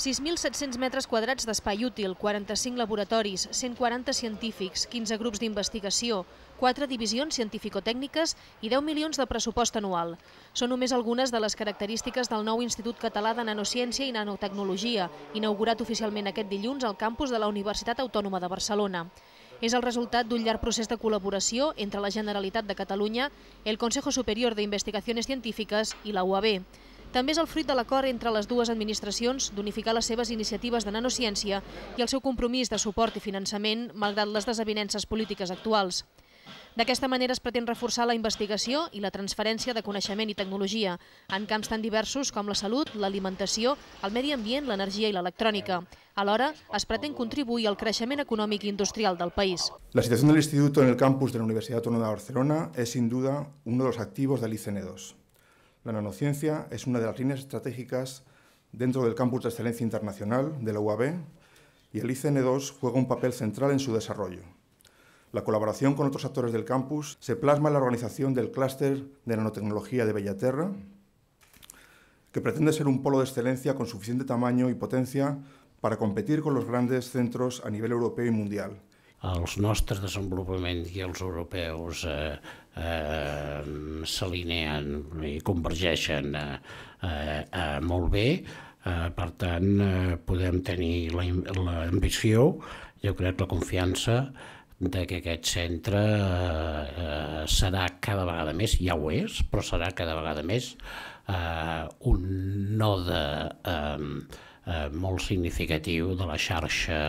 6.700 metres quadrats d'espai útil, 45 laboratoris, 140 científics, 15 grups d'investigació, 4 divisions científico-tècniques i 10 milions de pressupost anual. Són només algunes de les característiques del nou Institut Català de Nanociència i Nanotecnologia, inaugurat oficialment aquest dilluns al campus de la Universitat Autònoma de Barcelona. És el resultat d'un llarg procés de col·laboració entre la Generalitat de Catalunya, el Consejo Superior de Investigaciones Científiques i la UAB. També és el fruit de l'acord entre les dues administracions d'unificar les seves iniciatives de nanociència i el seu compromís de suport i finançament, malgrat les desavinences polítiques actuals. D'aquesta manera es pretén reforçar la investigació i la transferència de coneixement i tecnologia en camps tan diversos com la salut, l'alimentació, el medi ambient, l'energia i l'electrònica. Alhora, es pretén contribuir al creixement econòmic i industrial del país. La situació de l'Institut en el campus de la Universitat Autònoma de Barcelona és, sin duda un de actius de licn 2 La nanociencia es una de las líneas estratégicas dentro del campus de excelencia internacional de la UAB y el ICN2 juega un papel central en su desarrollo. La colaboración con otros actores del campus se plasma en la organización del clúster de nanotecnología de Bellaterra, que pretende ser un polo de excelencia con suficiente tamaño y potencia para competir con los grandes centros a nivel europeo y mundial. Els nostres desenvolupaments i els europeus eh, eh, s'alineen i convergeixen eh, eh, eh, molt bé, eh, per tant eh, podem tenir l'ambició, la, jo crec la confiança de que aquest centre eh, eh, serà cada vegada més, ja ho és, però serà cada vegada més eh, un node eh, eh, molt significatiu de la xarxa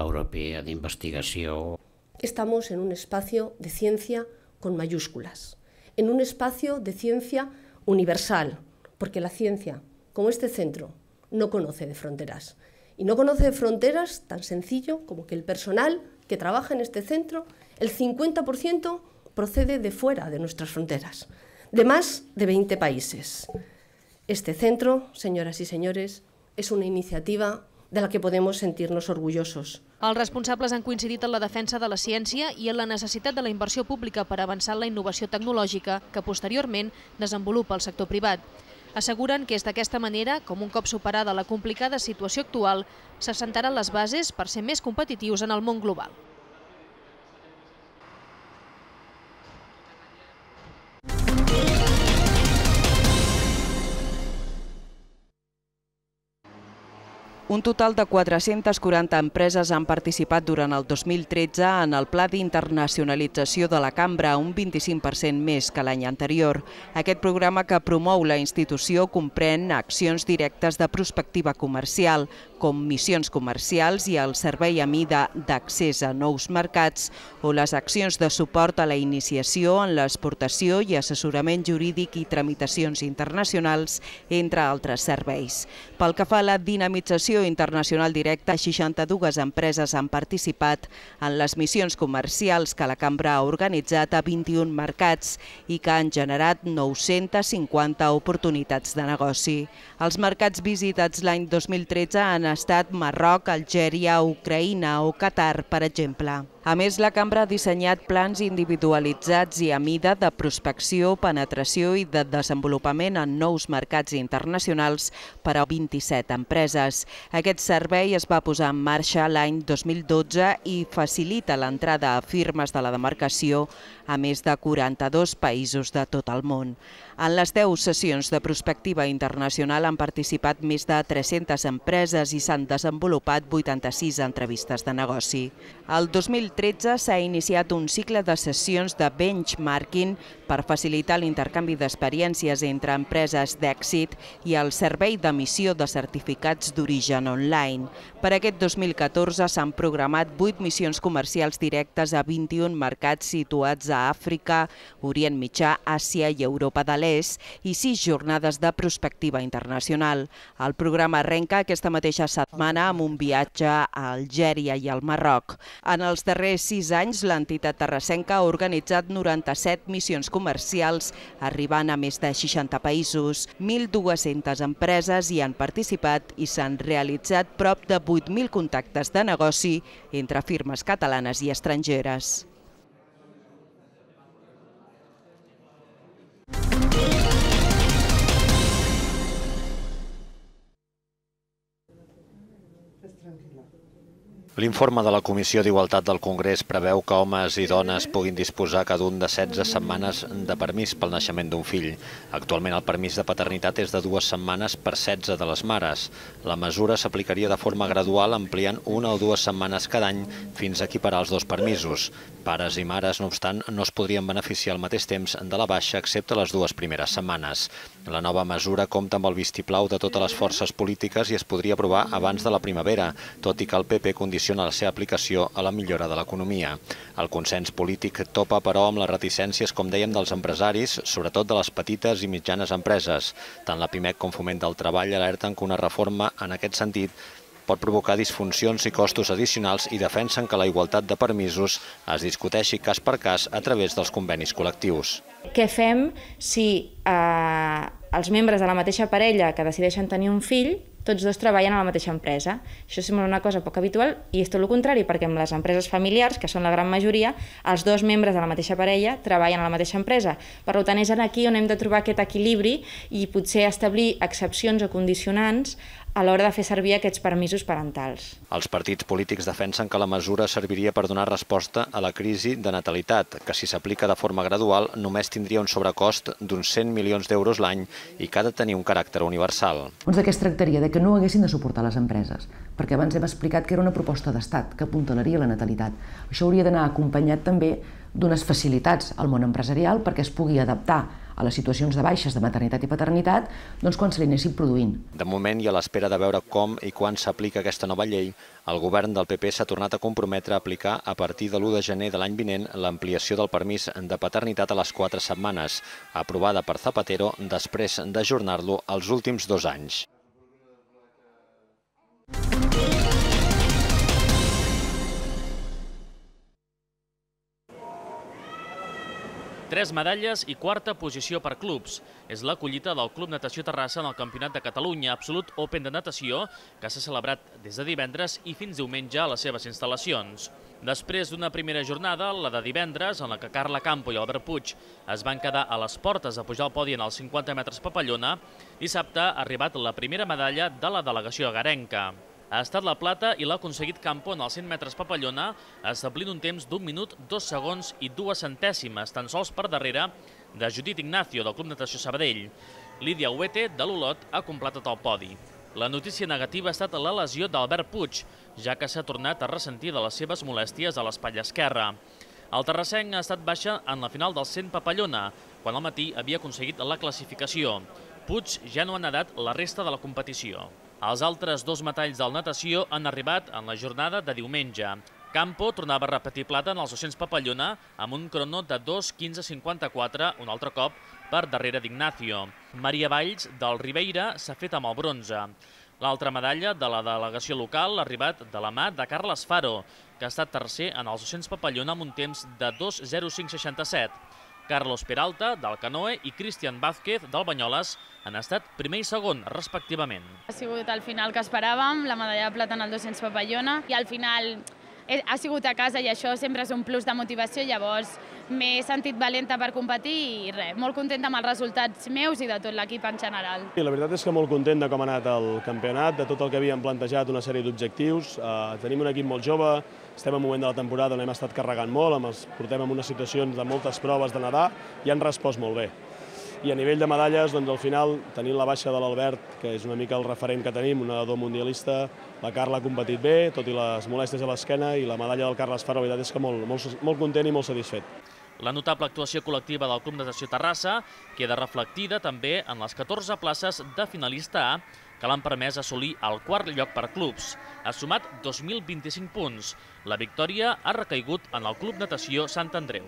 europea d'investigació. Estamos en un espacio de ciència con mayúsculas, en un espacio de ciencia universal, porque la ciencia, como este centro, no conoce de fronteras. Y no conoce de fronteras tan sencillo como que el personal que trabaja en este centro, el 50% procede de fuera de nuestras fronteras, de más de 20 países. Este centro, señoras y señores, es una iniciativa de la que podemos sentirnos orgullosos Els responsables han coincidit en la defensa de la ciència i en la necessitat de la inversió pública per avançar en la innovació tecnològica que posteriorment desenvolupa el sector privat. Asseguren que és d'aquesta manera, com un cop superada la complicada situació actual, s'assentaran les bases per ser més competitius en el món global. Un total de 440 empreses han participat durant el 2013 en el Pla d'Internacionalització de la Cambra, un 25% més que l'any anterior. Aquest programa que promou la institució comprèn accions directes de prospectiva comercial, com missions comercials i el servei a mida d'accés a nous mercats o les accions de suport a la iniciació en l'exportació i assessorament jurídic i tramitacions internacionals, entre altres serveis. Pel que fa a la dinamització internacional directa, 62 empreses han participat en les missions comercials que la cambra ha organitzat a 21 mercats i que han generat 950 oportunitats de negoci. Els mercats visitats l'any 2013 han estat Marroc, Algèria, Ucraïna o Qatar, per exemple. A més, la cambra ha dissenyat plans individualitzats i a mida de prospecció, penetració i de desenvolupament en nous mercats internacionals per a 27 empreses. Aquest servei es va posar en marxa l'any 2012 i facilita l'entrada a firmes de la demarcació a més de 42 països de tot el món. En les 10 sessions de prospectiva internacional han participat més de 300 empreses i s'han desenvolupat 86 entrevistes de negoci. El 2013 s'ha iniciat un cicle de sessions de benchmarking per facilitar l'intercanvi d'experiències entre empreses d'èxit i el servei d'emissió de certificats d'origen online. Per aquest 2014 s'han programat 8 missions comercials directes a 21 mercats situats a Àfrica, Orient Mitjà, Àsia i Europa de l'Est AES i sis jornades de prospectiva internacional. El programa arrenca aquesta mateixa setmana amb un viatge a Algèria i al Marroc. En els darrers sis anys, l'entitat terrassenca ha organitzat 97 missions comercials, arribant a més de 60 països. 1.200 empreses hi han participat i s'han realitzat prop de 8.000 contactes de negoci entre firmes catalanes i estrangeres. tranquila. L'informe de la Comissió d'Igualtat del Congrés preveu que homes i dones puguin disposar cada un de 16 setmanes de permís pel naixement d'un fill. Actualment el permís de paternitat és de dues setmanes per 16 de les mares. La mesura s'aplicaria de forma gradual ampliant una o dues setmanes cada any fins a equiparar els dos permisos. Pares i mares, no obstant, no es podrien beneficiar al mateix temps de la baixa excepte les dues primeres setmanes. La nova mesura compta amb el vistiplau de totes les forces polítiques i es podria aprovar abans de la primavera, tot i que el PP condiciona condiciona la seva aplicació a la millora de l'economia. El consens polític topa, però, amb les reticències, com dèiem, dels empresaris, sobretot de les petites i mitjanes empreses. Tant la PIMEC com Foment del Treball alerten que una reforma, en aquest sentit, pot provocar disfuncions i costos addicionals i defensen que la igualtat de permisos es discuteixi cas per cas a través dels convenis col·lectius. Què fem si eh, els membres de la mateixa parella que decideixen tenir un fill tots dos treballen a la mateixa empresa. Això sembla una cosa poc habitual i és tot el contrari, perquè amb les empreses familiars, que són la gran majoria, els dos membres de la mateixa parella treballen a la mateixa empresa. Per tant, és aquí on hem de trobar aquest equilibri i potser establir excepcions o condicionants a l'hora de fer servir aquests permisos parentals. Els partits polítics defensen que la mesura serviria per donar resposta a la crisi de natalitat, que si s'aplica de forma gradual només tindria un sobrecost d'uns 100 milions d'euros l'any i que ha de tenir un caràcter universal. Doncs de què es tractaria? De que no haguessin de suportar les empreses, perquè abans hem explicat que era una proposta d'estat que apuntalaria la natalitat. Això hauria d'anar acompanyat també d'unes facilitats al món empresarial perquè es pugui adaptar a les situacions de baixes de maternitat i paternitat, doncs quan se li anessin produint. De moment, i a l'espera de veure com i quan s'aplica aquesta nova llei, el govern del PP s'ha tornat a comprometre a aplicar a partir de l'1 de gener de l'any vinent l'ampliació del permís de paternitat a les 4 setmanes, aprovada per Zapatero després d'ajornar-lo els últims dos anys. Tres medalles i quarta posició per clubs. És la collita del Club Natació Terrassa en el Campionat de Catalunya Absolut Open de Natació, que s'ha celebrat des de divendres i fins diumenge a les seves instal·lacions. Després d'una primera jornada, la de divendres, en la que Carla Campo i Albert Puig es van quedar a les portes a pujar al podi en els 50 metres papallona, dissabte ha arribat la primera medalla de la delegació agarenca ha estat la plata i l'ha aconseguit en els 100 metres papallona, establint un temps d'un minut, dos segons i dues centèsimes, tan sols per darrere de Judit Ignacio, del Club Natació Sabadell. Lídia Huete, de l'Olot, ha completat el podi. La notícia negativa ha estat la lesió d'Albert Puig, ja que s'ha tornat a ressentir de les seves molèsties a l'espatlla esquerra. El terrassenc ha estat baixa en la final del 100 Papallona, quan al matí havia aconseguit la classificació. Puig ja no ha nedat la resta de la competició. Els altres dos metalls del natació han arribat en la jornada de diumenge. Campo tornava a repetir plata en els 200 papallona amb un crono de 2.15.54, un altre cop per darrere d'Ignacio. Maria Valls, del Ribeira, s'ha fet amb el bronze. L'altra medalla de la delegació local ha arribat de la mà de Carles Faro, que ha estat tercer en els 200 papallona amb un temps de 2.05.67. Carlos Peralta, del Canoe, i Cristian Vázquez, del Banyoles, han estat primer i segon, respectivament. Ha sigut el final que esperàvem, la medalla de plata en el 200 papallona, i al final ha sigut a casa i això sempre és un plus de motivació, llavors m'he sentit valenta per competir i res, molt contenta amb els resultats meus i de tot l'equip en general. I la veritat és que molt content de com ha anat el campionat, de tot el que havíem plantejat, una sèrie d'objectius. Eh, tenim un equip molt jove, estem en un moment de la temporada on hem estat carregant molt, amb els, portem en unes situacions de moltes proves de nedar i han respost molt bé. I a nivell de medalles, doncs al final, tenint la baixa de l'Albert, que és una mica el referent que tenim, un nedador mundialista, la Carla ha competit bé, tot i les molèsties a l'esquena, i la medalla del Carles Faro, la veritat és que molt, molt, molt content i molt satisfet. La notable actuació col·lectiva del Club Natació Terrassa queda reflectida també en les 14 places de finalista A que l'han permès assolir el quart lloc per clubs. Ha sumat 2.025 punts. La victòria ha recaigut en el Club Natació Sant Andreu.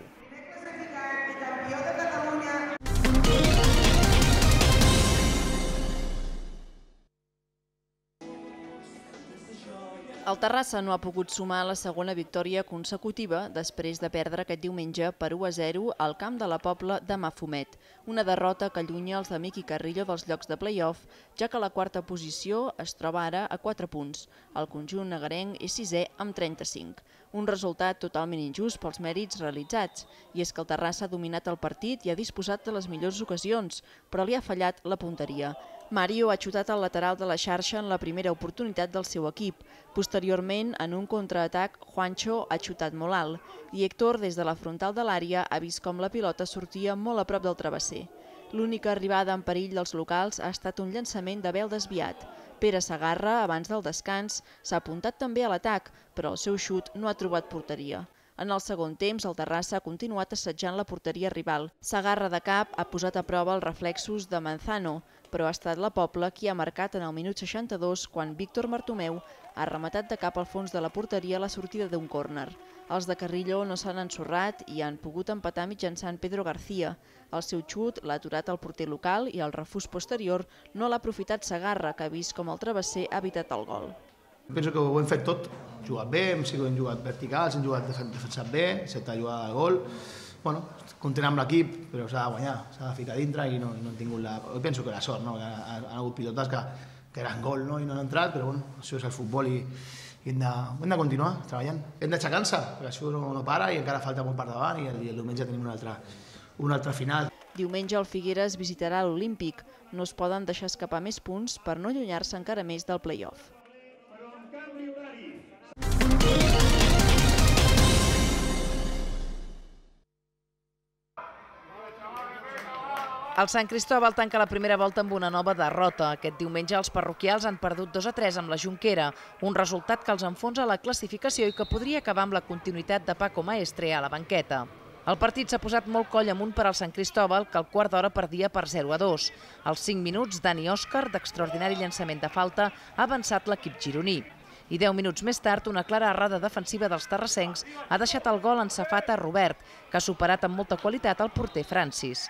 El Terrassa no ha pogut sumar la segona victòria consecutiva després de perdre aquest diumenge per 1 a 0 al camp de la Pobla de Mafumet, una derrota que allunya els de Miqui Carrillo dels llocs de play-off, ja que la quarta posició es troba ara a 4 punts. El conjunt negarenc és sisè amb 35, un resultat totalment injust pels mèrits realitzats, i és que el Terrassa ha dominat el partit i ha disposat de les millors ocasions, però li ha fallat la punteria. Mario ha xutat al lateral de la xarxa en la primera oportunitat del seu equip. Posteriorment, en un contraatac, Juancho ha xutat molt alt i Héctor, des de la frontal de l'àrea, ha vist com la pilota sortia molt a prop del travesser. L'única arribada en perill dels locals ha estat un llançament de bel desviat. Pere Sagarra, abans del descans, s'ha apuntat també a l'atac, però el seu xut no ha trobat porteria. En el segon temps, el Terrassa ha continuat assetjant la porteria rival. Sagarra de cap ha posat a prova els reflexos de Manzano però ha estat la Pobla qui ha marcat en el minut 62 quan Víctor Martomeu ha rematat de cap al fons de la porteria la sortida d'un córner. Els de Carrillo no s'han ensorrat i han pogut empatar mitjançant Pedro García. El seu xut l'ha aturat el porter local i el refús posterior no l'ha aprofitat Sagarra, que ha vist com el travesser ha evitat el gol. Penso que ho hem fet tot, hem jugat bé, hem, sigut, jugat verticals, hem jugat defensat bé, s'ha jugat a gol. Bueno, content amb l'equip, però s'ha de guanyar, s'ha de ficar dintre i no, i no han tingut la... Jo penso que la sort, no? Han, han hagut pilotes que, que eren gol no? i no han entrat, però bueno, això és el futbol i, i hem, de, hem de continuar treballant. Hem d'aixecar-se, perquè això no, no para i encara falta molt per davant i el, i el diumenge tenim una altra, una altra final. Diumenge el Figueres visitarà l'Olímpic. No es poden deixar escapar més punts per no allunyar-se encara més del play-off. El Sant Cristòbal tanca la primera volta amb una nova derrota. Aquest diumenge els parroquials han perdut 2 a 3 amb la Junquera, un resultat que els enfonsa a la classificació i que podria acabar amb la continuïtat de Paco Maestre a la banqueta. El partit s'ha posat molt coll amunt per al Sant Cristòbal, que al quart d'hora perdia per 0 a 2. Als 5 minuts, Dani Òscar, d'extraordinari llançament de falta, ha avançat l'equip gironí i 10 minuts més tard una clara errada defensiva dels terrassencs ha deixat el gol en safata Robert, que ha superat amb molta qualitat el porter Francis.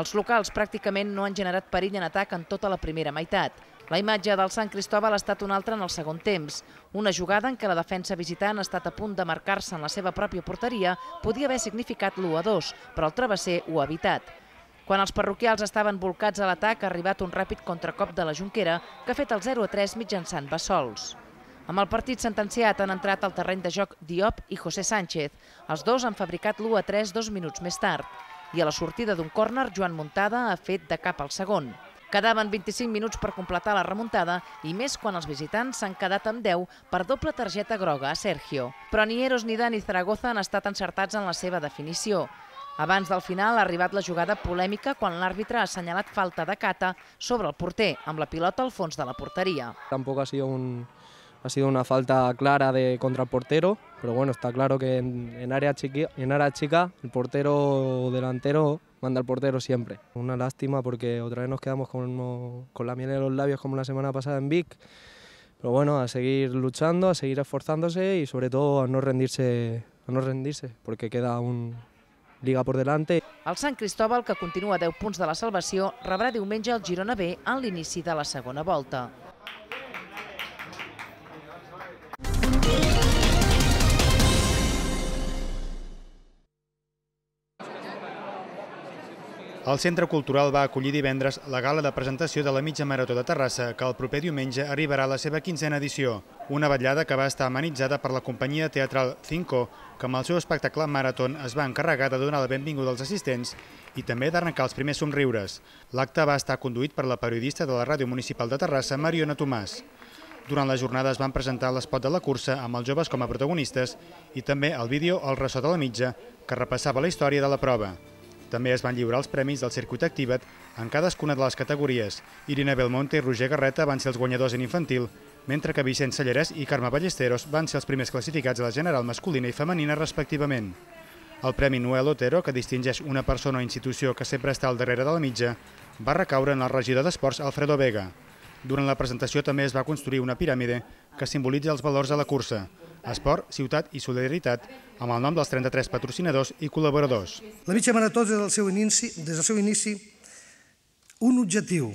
Els locals pràcticament no han generat perill en atac en tota la primera meitat. La imatge del Sant Cristòbal ha estat una altra en el segon temps. Una jugada en què la defensa visitant ha estat a punt de marcar-se en la seva pròpia porteria podia haver significat l'1-2, però el travesser ho ha evitat. Quan els parroquials estaven volcats a l'atac, ha arribat un ràpid contracop de la Junquera que ha fet el 0-3 mitjançant Bassols. Amb el partit sentenciat han entrat al terreny de joc Diop i José Sánchez. Els dos han fabricat l'1-3 dos minuts més tard i a la sortida d'un còrner, Joan Muntada ha fet de cap al segon. Quedaven 25 minuts per completar la remuntada i més quan els visitants s'han quedat amb 10 per doble targeta groga a Sergio. Però ni Eros ni Dani Zaragoza han estat encertats en la seva definició. Abans del final ha arribat la jugada polèmica quan l'àrbitre ha assenyalat falta de cata sobre el porter, amb la pilota al fons de la porteria. Tampoc ha sigut, un, ha sido una falta clara de contra el portero, Pero bueno, está claro que en, área en área chica el portero delantero manda al portero siempre. Una lástima porque otra vez nos quedamos con, la miel en los labios como la semana pasada en Vic. Pero bueno, a seguir luchando, a seguir esforzándose y sobre todo a no rendirse, a no rendirse porque queda un, Liga por delante. El San Cristóbal, que continúa de 10 puntos de la salvación, rebrà diumenge el Girona B al inicio de la segunda vuelta. El Centre Cultural va acollir divendres la gala de presentació de la mitja marató de Terrassa, que el proper diumenge arribarà a la seva quinzena edició. Una vetllada que va estar amenitzada per la companyia teatral Cinco, que amb el seu espectacle Marathon es va encarregar de donar la benvinguda als assistents i també d'arrencar els primers somriures. L'acte va estar conduït per la periodista de la Ràdio Municipal de Terrassa, Mariona Tomàs. Durant la jornada es van presentar l'espot de la cursa amb els joves com a protagonistes i també el vídeo El ressò de la mitja, que repassava la història de la prova. També es van lliurar els premis del circuit Activa't en cadascuna de les categories. Irina Belmonte i Roger Garreta van ser els guanyadors en infantil, mentre que Vicent Sallarès i Carme Ballesteros van ser els primers classificats a la general masculina i femenina respectivament. El Premi Noel Otero, que distingeix una persona o institució que sempre està al darrere de la mitja, va recaure en el regidor d'Esports Alfredo Vega. Durant la presentació també es va construir una piràmide que simbolitza els valors de la cursa esport, ciutat i solidaritat amb el nom dels 33 patrocinadors i col·laboradors. La mitja marató des del seu inici, des del seu inici un objectiu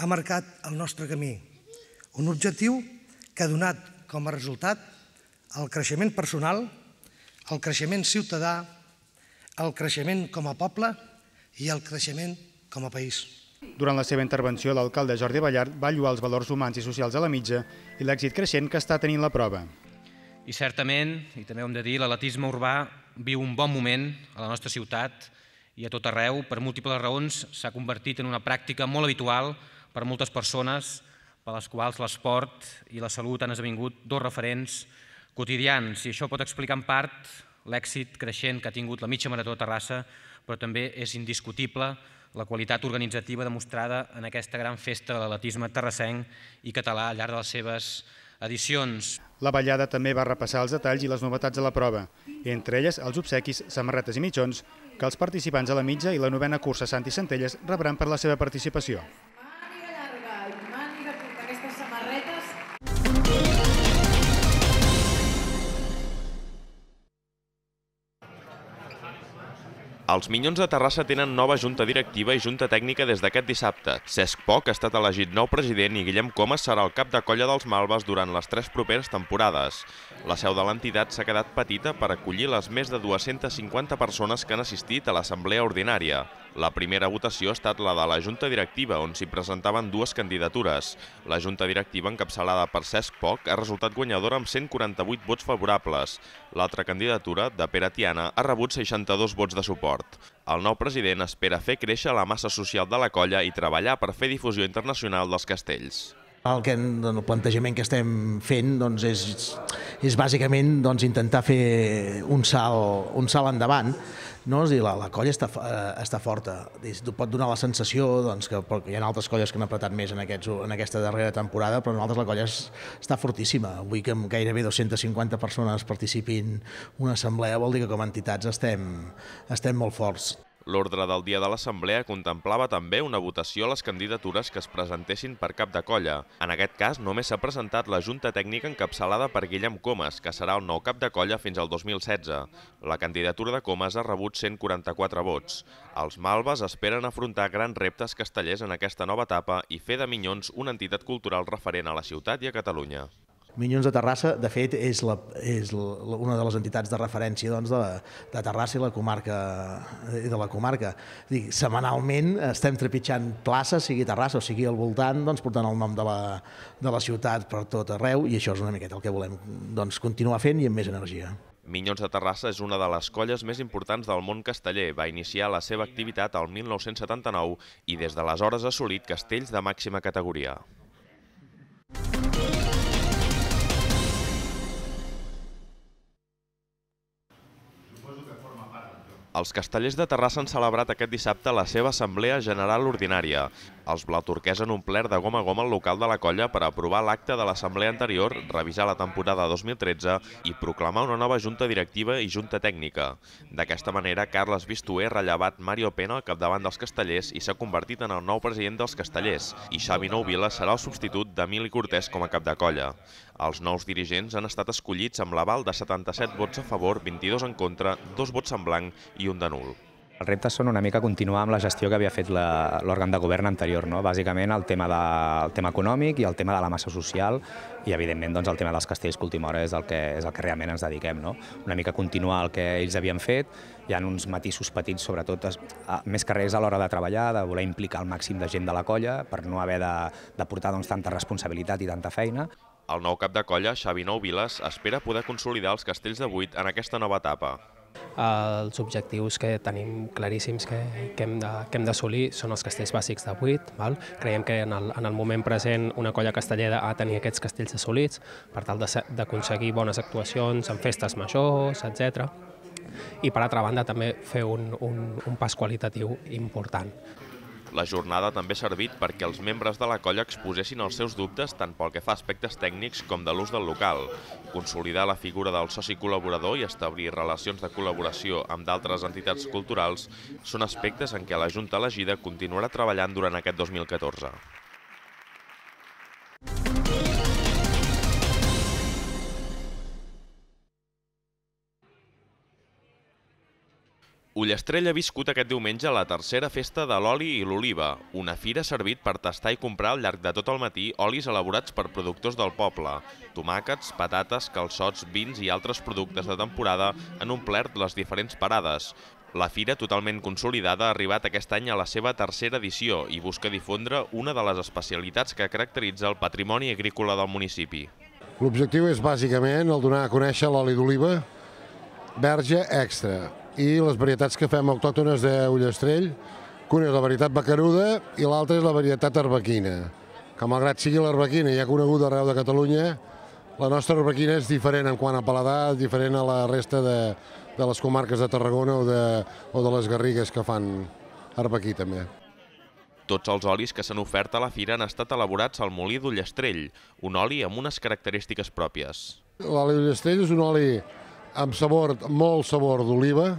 ha marcat el nostre camí, un objectiu que ha donat com a resultat el creixement personal, el creixement ciutadà, el creixement com a poble i el creixement com a país. Durant la seva intervenció, l'alcalde Jordi Ballart va lluar els valors humans i socials a la mitja i l'èxit creixent que està tenint la prova. I certament, i també ho hem de dir, l'atletisme urbà viu un bon moment a la nostra ciutat i a tot arreu. Per múltiples raons s'ha convertit en una pràctica molt habitual per moltes persones per les quals l'esport i la salut han esdevingut dos referents quotidians. I això pot explicar en part l'èxit creixent que ha tingut la mitja marató de Terrassa, però també és indiscutible la qualitat organitzativa demostrada en aquesta gran festa de l'atletisme terrassenc i català al llarg de les seves edicions. La ballada també va repassar els detalls i les novetats de la prova, entre elles els obsequis, samarretes i mitjons que els participants a la mitja i la novena cursa Santi Centelles rebran per la seva participació. Els Minyons de Terrassa tenen nova junta directiva i junta tècnica des d'aquest dissabte. Cesc Poc ha estat elegit nou president i Guillem Comas serà el cap de colla dels Malves durant les tres properes temporades. La seu de l'entitat s'ha quedat petita per acollir les més de 250 persones que han assistit a l'assemblea ordinària. La primera votació ha estat la de la Junta Directiva, on s'hi presentaven dues candidatures. La Junta Directiva, encapçalada per Cesc Poc, ha resultat guanyadora amb 148 vots favorables. L'altra candidatura, de Pere Tiana, ha rebut 62 vots de suport. El nou president espera fer créixer la massa social de la colla i treballar per fer difusió internacional dels castells. El, que, el plantejament que estem fent doncs, és, és bàsicament doncs, intentar fer un salt, un salt endavant no? És dir, la, la colla està, eh, està forta. Pot donar la sensació doncs, que hi ha altres colles que han apretat més en, aquests, en aquesta darrera temporada, però nosaltres la colla està fortíssima. Vull que amb gairebé 250 persones participin una assemblea vol dir que com a entitats estem, estem molt forts. L'ordre del dia de l'Assemblea contemplava també una votació a les candidatures que es presentessin per cap de colla. En aquest cas, només s'ha presentat la Junta Tècnica encapçalada per Guillem Comas, que serà el nou cap de colla fins al 2016. La candidatura de Comas ha rebut 144 vots. Els malves esperen afrontar grans reptes castellers en aquesta nova etapa i fer de Minyons una entitat cultural referent a la ciutat i a Catalunya. Minyons de Terrassa, de fet, és, la, és la, una de les entitats de referència doncs, de, de Terrassa i la comarca i de la comarca. Dic, setmanalment estem trepitjant places, sigui Terrassa o sigui al voltant, doncs, portant el nom de la, de la ciutat per tot arreu i això és una miqueta el que volem doncs, continuar fent i amb més energia. Minyons de Terrassa és una de les colles més importants del món casteller. Va iniciar la seva activitat al 1979 i des d'aleshores ha assolit castells de màxima categoria. Els castellers de Terrassa han celebrat aquest dissabte la seva assemblea general ordinària. Els blauturquers han omplert de goma a goma el local de la colla per aprovar l'acte de l'assemblea anterior, revisar la temporada 2013 i proclamar una nova junta directiva i junta tècnica. D'aquesta manera, Carles Vistuer ha rellevat Mario Pena al capdavant dels castellers i s'ha convertit en el nou president dels castellers i Xavi Nouvila serà el substitut d'Emili Cortés com a cap de colla. Els nous dirigents han estat escollits amb l'aval de 77 vots a favor, 22 en contra, 2 vots en blanc i un de nul. Els reptes són una mica continuar amb la gestió que havia fet l'òrgan de govern anterior, no? bàsicament el tema, de, el tema econòmic i el tema de la massa social i, evidentment, doncs, el tema dels castells que última hora és el que, és el que realment ens dediquem. No? Una mica continuar el que ells havien fet, hi ha uns matisos petits, sobretot, es, a, més que res a l'hora de treballar, de voler implicar el màxim de gent de la colla per no haver de, de portar doncs, tanta responsabilitat i tanta feina. El nou cap de colla, Xavi Nou Viles, espera poder consolidar els castells de vuit en aquesta nova etapa els objectius que tenim claríssims que, que hem d'assolir són els castells bàsics de 8. Val? Creiem que en el, en el moment present una colla castellera ha de tenir aquests castells assolits per tal d'aconseguir bones actuacions en festes majors, etc i per altra banda també fer un, un, un pas qualitatiu important. La jornada també ha servit perquè els membres de la colla exposessin els seus dubtes tant pel que fa a aspectes tècnics com de l'ús del local, consolidar la figura del soci col·laborador i establir relacions de col·laboració amb d'altres entitats culturals són aspectes en què la Junta elegida continuarà treballant durant aquest 2014. Ullestrell ha viscut aquest diumenge la tercera festa de l'oli i l'oliva, una fira servit per tastar i comprar al llarg de tot el matí olis elaborats per productors del poble, tomàquets, patates, calçots, vins i altres productes de temporada han omplert les diferents parades. La fira, totalment consolidada, ha arribat aquest any a la seva tercera edició i busca difondre una de les especialitats que caracteritza el patrimoni agrícola del municipi. L'objectiu és bàsicament el donar a conèixer l'oli d'oliva verge extra, i les varietats que fem autòctones d'Ullestrell, que una és la varietat bacaruda i l'altra és la varietat arbequina, que malgrat sigui l'arbequina ja coneguda arreu de Catalunya, la nostra arbequina és diferent en quant a paladar, diferent a la resta de, de les comarques de Tarragona o de, o de les Garrigues que fan arbequí també. Tots els olis que s'han ofert a la fira han estat elaborats al molí d'Ullastrell, un oli amb unes característiques pròpies. L'oli d'Ullastrell és un oli amb sabor, molt sabor d'oliva,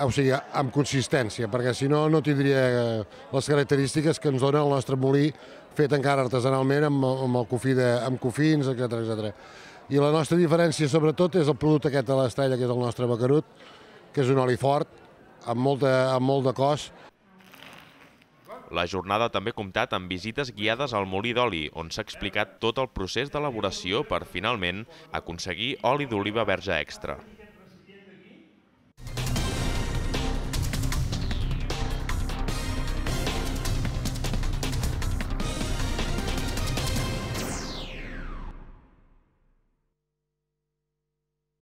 o sigui, amb consistència, perquè si no, no tindria eh, les característiques que ens dona el nostre molí fet encara artesanalment amb, amb el cofí de, amb cofins, etc etc. I la nostra diferència, sobretot, és el producte aquest de l'estrella, que és el nostre bacarut, que és un oli fort, amb, molta, amb molt de cos, la jornada també ha comptat amb visites guiades al molí d'oli, on s'ha explicat tot el procés d'elaboració per, finalment, aconseguir oli d'oliva verge extra.